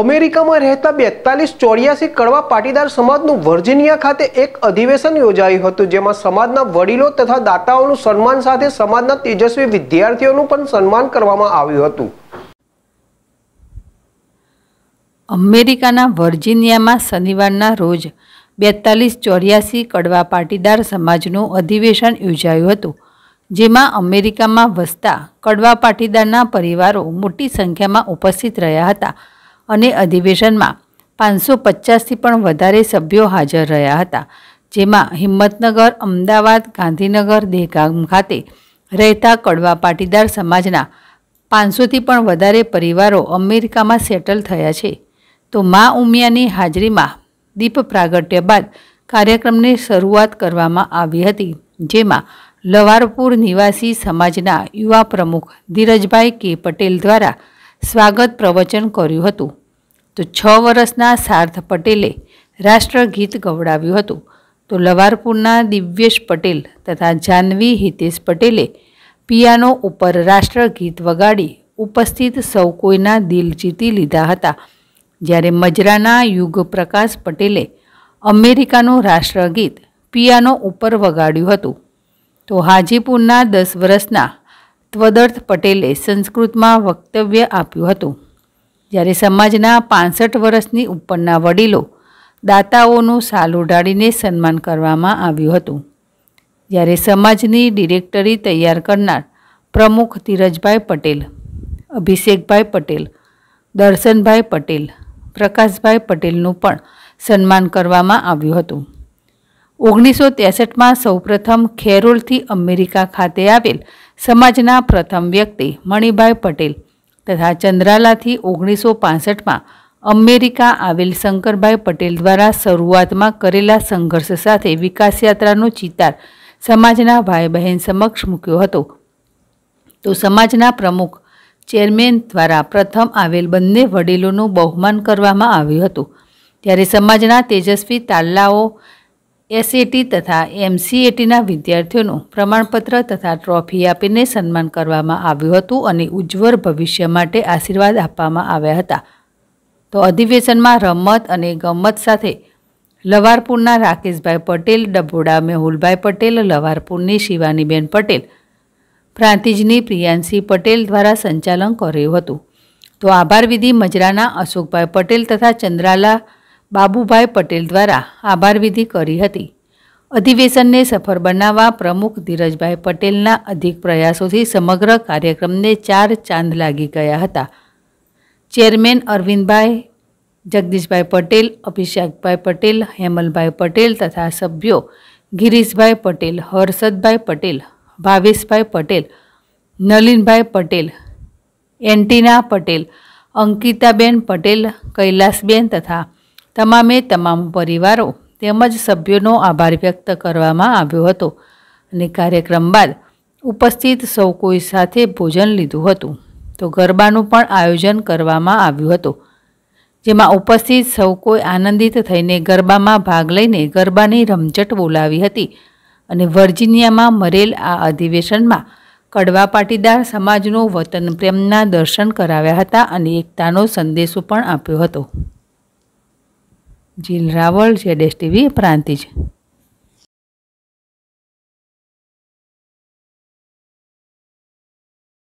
અમેરિકામાં રહેતા બેતાલીસ ચોર્યાસી કડવા પાટીદાર સમાજનું વર્જિનિયા ખાતે એક અધિવેશન યોજાયું હતું જેમાં સમાજના વડીલો તથા દાતાઓનું સન્માન સાથે સમાજના તેજસ્વી વિદ્યાર્થીઓનું પણ સન્માન કરવામાં આવ્યું હતું અમેરિકાના વર્જિનિયામાં શનિવારના રોજ બેતાલીસ ચોર્યાસી કડવા પાટીદાર સમાજનું અધિવેશન યોજાયું હતું જેમાં અમેરિકામાં વસતા કડવા પાટીદારના પરિવારો મોટી સંખ્યામાં ઉપસ્થિત રહ્યા હતા અને અધિવેશનમાં પાંચસો પચાસથી પણ વધારે સભ્યો હાજર રહ્યા હતા જેમાં હિંમતનગર અમદાવાદ ગાંધીનગર દેહગામ ખાતે રહેતા કડવા પાટીદાર સમાજના પાંચસોથી પણ વધારે પરિવારો અમેરિકામાં સેટલ થયા છે તો મા ઉમિયાની હાજરીમાં દીપ પ્રાગટ્ય બાદ કાર્યક્રમની શરૂઆત કરવામાં આવી હતી જેમાં લવારપુર નિવાસી સમાજના યુવા પ્રમુખ ધીરજભાઈ કે પટેલ દ્વારા સ્વાગત પ્રવચન કર્યું હતું તો છ વર્ષના સાર્થ પટેલે રાષ્ટ્રગીત ગવડાવ્યું હતું તો લવારપુરના દિવ્યેશ પટેલ તથા જાનવી હિતેશ પટેલે પિયાનો ઉપર રાષ્ટ્રગીત વગાડી ઉપસ્થિત સૌ કોઈના દિલ જીતી લીધા હતા જ્યારે મજરાના યુગ પ્રકાશ પટેલે અમેરિકાનું રાષ્ટ્રગીત પિયાનો ઉપર વગાડ્યું હતું તો હાજીપુરના દસ વર્ષના ત્વદર્થ પટેલે સંસ્કૃતમાં વક્તવ્ય આપ્યું હતું જ્યારે સમાજના પાંસઠ વર્ષની ઉપરના વડીલો દાતાઓનું સાલ ઢાળીને સન્માન કરવામાં આવ્યું હતું જ્યારે સમાજની ડિરેક્ટરી તૈયાર કરનાર પ્રમુખ ધીરજભાઈ પટેલ અભિષેકભાઈ પટેલ દર્શનભાઈ પટેલ પ્રકાશભાઈ પટેલનું પણ સન્માન કરવામાં આવ્યું હતું ઓગણીસો ત્રેસઠમાં સૌપ્રથમ ખેરોલથી અમેરિકા ખાતે આવેલ સમાજના પ્રથમ વ્યક્તિ મણિભાઈ પટેલ તથા ચંદ્રાલાથી ઓગણીસો પાસઠમાં અમેરિકા આવેલ શંકરભાઈ પટેલ દ્વારા શરૂઆતમાં કરેલા સંઘર્ષ સાથે વિકાસયાત્રાનો ચિતાર સમાજના ભાઈ બહેન સમક્ષ મૂક્યો હતો તો સમાજના પ્રમુખ ચેરમેન દ્વારા પ્રથમ આવેલ બંને વડીલોનું બહુમાન કરવામાં આવ્યું હતું ત્યારે સમાજના તેજસ્વી તાલ્લાઓ એસએટી તથા એમસીએટીના વિદ્યાર્થીઓનું પ્રમાણપત્ર તથા ટ્રોફી આપીને સન્માન કરવામાં આવ્યું હતું અને ઉજ્જવળ ભવિષ્ય માટે આશીર્વાદ આપવામાં આવ્યા હતા તો અધિવેશનમાં રમત અને ગમત સાથે લવારપુરના રાકેશભાઈ પટેલ ડભોડા મેહુલભાઈ પટેલ લવારપુરની શિવાનીબેન પટેલ પ્રાંતિજની પ્રિયાંશી પટેલ દ્વારા સંચાલન કર્યું હતું તો આભાર વિધિ મજરાના અશોકભાઈ પટેલ તથા ચંદ્રાલા બાબુભાઈ પટેલ દ્વારા આભારવિધિ કરી હતી અધિવેશનને સફળ બનાવવા પ્રમુખ ધીરજભાઈ પટેલના અધિક પ્રયાસોથી સમગ્ર કાર્યક્રમને ચાર ચાંદ લાગી ગયા હતા ચેરમેન અરવિંદભાઈ જગદીશભાઈ પટેલ અભિષેકભાઈ પટેલ હેમલભાઈ પટેલ તથા સભ્યો ગિરીશભાઈ પટેલ હર્ષદભાઈ પટેલ ભાવેશભાઈ પટેલ નલીનભાઈ પટેલ એન્ટીના પટેલ અંકિતાબેન પટેલ કૈલાસબેન તથા તમામે તમામ પરિવારો તેમજ સભ્યોનો આભાર વ્યક્ત કરવામાં આવ્યો હતો અને કાર્યક્રમ બાદ ઉપસ્થિત સૌ કોઈ સાથે ભોજન લીધું હતું તો ગરબાનું પણ આયોજન કરવામાં આવ્યું હતું જેમાં ઉપસ્થિત સૌ કોઈ આનંદિત થઈને ગરબામાં ભાગ લઈને ગરબાની રમઝટ બોલાવી હતી અને વર્જિનિયામાં મરેલ આ અધિવેશનમાં કડવા પાટીદાર સમાજનો વતન પ્રેમના દર્શન કરાવ્યા હતા અને એકતાનો સંદેશો પણ આપ્યો હતો જીલ રાવળ છે ડેસ્ટીવી ટીવી પ્રાંતિજ